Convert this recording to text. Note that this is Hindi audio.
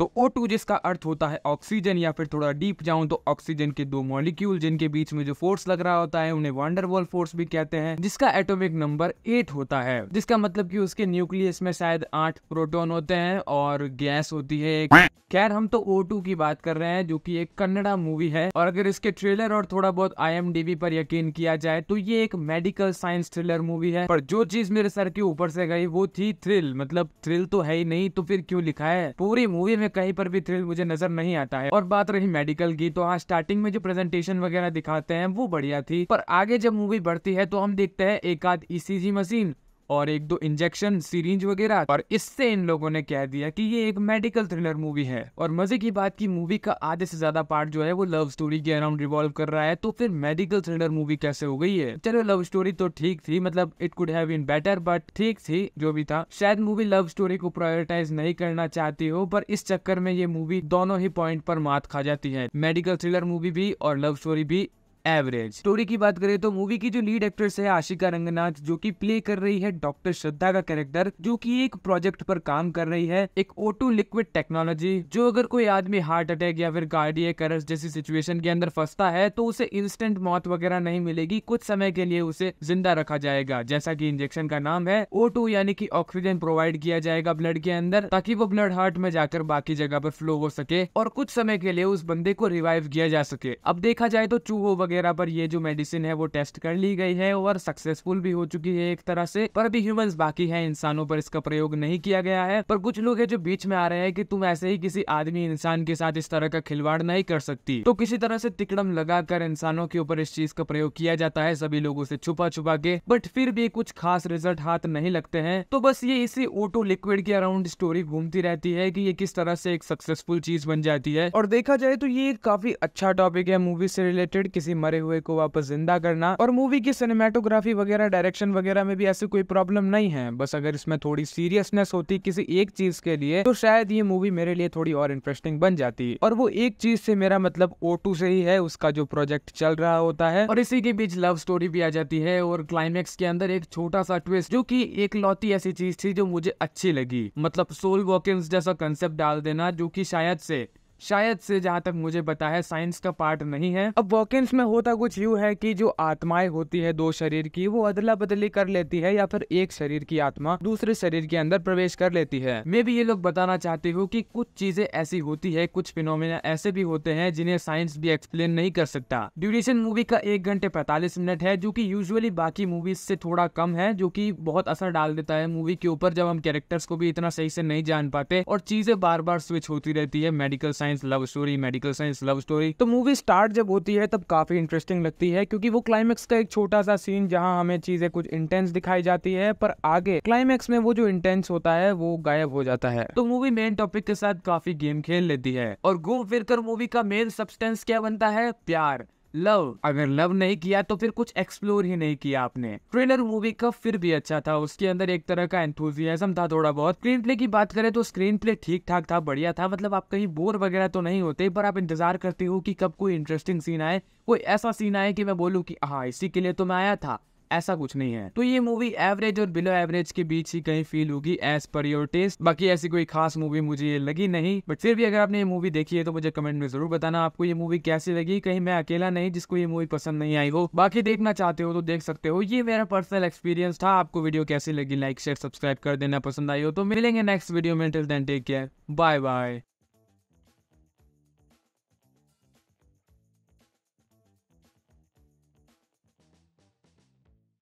तो O2 जिसका अर्थ होता है ऑक्सीजन या फिर थोड़ा डीप जाऊं तो ऑक्सीजन के दो मॉलिक्यूल जिनके बीच में जो फोर्स लग रहा होता है उन्हें वांडरवॉल फोर्स भी कहते हैं जिसका एटॉमिक नंबर एट होता है जिसका मतलब कि उसके न्यूक्लियस में शायद आठ प्रोटोन होते हैं और गैस होती है खैर हम तो O2 की बात कर रहे हैं जो की एक कन्नड़ा मूवी है और अगर इसके ट्रेलर और थोड़ा बहुत आई पर यकीन किया जाए तो ये एक मेडिकल साइंस थ्रिलर मूवी है पर जो चीज मेरे सर के ऊपर से गई वो थी थ्रिल मतलब थ्रिल तो है ही नहीं तो फिर क्यों लिखा है पूरी मूवी में कहीं पर भी थ्रिल मुझे नजर नहीं आता है और बात रही मेडिकल की तो हाँ स्टार्टिंग में जो प्रेजेंटेशन वगैरह दिखाते हैं वो बढ़िया थी पर आगे जब मूवी बढ़ती है तो हम देखते हैं एक आध ई मशीन और एक दो इंजेक्शन सीरीज वगैरह और इससे इन लोगों ने कह दिया कि ये एक मेडिकल थ्रिलर मूवी है और मजे की बात की मूवी का आधे से ज्यादा पार्ट जो है वो लव स्टोरी के अराउंड रिवॉल्व कर रहा है तो फिर मेडिकल थ्रिलर मूवी कैसे हो गई है चलो लव स्टोरी तो ठीक थी मतलब it could have been better but ठीक थी जो भी था शायद मूवी लव स्टोरी को प्रायोरिटाइज नहीं करना चाहती हो पर इस चक्कर में ये मूवी दोनों ही पॉइंट पर मात खा जाती है मेडिकल थ्रिलर मूवी भी और लव स्टोरी भी एवरेज स्टोरी की बात करें तो मूवी की जो लीड एक्ट्रेस है आशिका रंगनाथ जो कि प्ले कर रही है डॉक्टर श्रद्धा का कैरेक्टर जो कि एक प्रोजेक्ट पर काम कर रही है एक ओटो लिक्विड टेक्नोलॉजी जो अगर कोई आदमी हार्ट अटैक या फिर कार्डियक अरेस्ट जैसी सिचुएशन के अंदर फंसता है तो उसे इंस्टेंट मौत वगैरह नहीं मिलेगी कुछ समय के लिए उसे जिंदा रखा जाएगा जैसा की इंजेक्शन का नाम है ओ यानी की ऑक्सीजन प्रोवाइड किया जाएगा ब्लड के अंदर ताकि वो ब्लड हार्ट में जाकर बाकी जगह पर फ्लो हो सके और कुछ समय के लिए उस बंदे को रिवाइव किया जा सके अब देखा जाए तो चूहो वगैरह पर ये जो मेडिसिन है वो टेस्ट कर ली गई है और सक्सेसफुल भी हो चुकी है एक तरह से पर भी ह्यूमंस बाकी है इंसानों पर इसका प्रयोग नहीं किया गया है पर कुछ लोग है जो बीच में आ रहे हैं कि तुम ऐसे ही किसी आदमी इंसान के साथ इस तरह का खिलवाड़ नहीं कर सकती तो किसी तरह से तिकड़म लगाकर इंसानों के ऊपर इस चीज का प्रयोग किया जाता है सभी लोगों से छुपा छुपा के बट फिर भी कुछ खास रिजल्ट हाथ नहीं लगते हैं तो बस ये इसी ओटो लिक्विड के अराउंड स्टोरी घूमती रहती है कि ये किस तरह से एक सक्सेसफुल चीज बन जाती है और देखा जाए तो ये काफी अच्छा टॉपिक है मूवी से रिलेटेड किसी मरे हुए को वापस जिंदा करना और मूवी की सिनेमाटोग्राफी वगैरह डायरेक्शन वगैरह में भी ऐसी कोई प्रॉब्लम नहीं है बस अगर इसमें थोड़ी सीरियसनेस होती किसी एक चीज के लिए तो शायद ये मूवी मेरे लिए थोड़ी और इंटरेस्टिंग बन जाती और वो एक चीज से मेरा मतलब ओ से ही है उसका जो प्रोजेक्ट चल रहा होता है और इसी के बीच लव स्टोरी भी आ जाती है और क्लाइमेक्स के अंदर एक छोटा सा ट्विस्ट जो कि एक लौती ऐसी चीज थी जो मुझे अच्छी लगी मतलब सोल वॉकिंग जैसा कंसेप्ट डाल देना जो कि शायद से शायद से जहाँ तक मुझे पता है साइंस का पार्ट नहीं है अब वॉकिंस में होता कुछ यू है कि जो आत्माएं होती है दो शरीर की वो अदला बदली कर लेती है या फिर एक शरीर की आत्मा दूसरे शरीर के अंदर प्रवेश कर लेती है मैं भी ये लोग बताना चाहती हूँ कि कुछ चीजें ऐसी होती है कुछ फिनोमिना ऐसे भी होते हैं जिन्हें साइंस भी एक्सप्लेन नहीं कर सकता ड्यूरेशन मूवी का एक घंटे पैतालीस मिनट है जो की यूजली बाकी मूवीज से थोड़ा कम है जो की बहुत असर डाल देता है मूवी के ऊपर जब हम कैरेक्टर्स को भी इतना सही से नहीं जान पाते और चीजें बार बार स्विच होती रहती है medical science science love story medical science love story तो मूवी स्टार्ट जब होती है तब काफी इंटरेस्टिंग लगती है क्योंकि वो क्लाइमेक्स का एक छोटा सा सीन जहाँ हमें चीजें कुछ इंटेंस दिखाई जाती है पर आगे क्लाइमेक्स में वो जो इंटेंस होता है वो गायब हो जाता है तो मूवी मेन टॉपिक के साथ काफी गेम खेल लेती है और घूम फिर मूवी का मेन सब्सटेंस क्या बनता है प्यार लव अगर लव नहीं किया तो फिर कुछ एक्सप्लोर ही नहीं किया आपने ट्रेलर मूवी का फिर भी अच्छा था उसके अंदर एक तरह का एंथुजियाजम था थोड़ा बहुत स्क्रीन प्ले की बात करें तो स्क्रीन प्ले ठीक ठाक था बढ़िया था मतलब आप कहीं बोर वगैरह तो नहीं होते पर आप इंतजार करते हो कि कब कोई इंटरेस्टिंग सीन आए कोई ऐसा सीन आए कि मैं बोलूँ कि हाँ इसी के लिए तो मैं आया था ऐसा कुछ नहीं है तो ये मूवी एवरेज और बिलो एवरेज के बीच ही कहीं फील होगी एज पर योर टेस्ट बाकी ऐसी कोई खास मूवी मुझे ये लगी नहीं बट फिर भी अगर आपने ये मूवी देखी है तो मुझे कमेंट में जरूर बताना आपको ये मूवी कैसी लगी कहीं मैं अकेला नहीं जिसको ये मूवी पसंद नहीं आई हो बाकी देखना चाहते हो तो देख सकते हो ये मेरा पर्सनल एक्सपीरियंस था आपको वीडियो कैसी लगी लाइक शेयर सब्सक्राइब कर देना पसंद आई हो तो मिलेंगे नेक्स्ट वीडियो में till then take care bye bye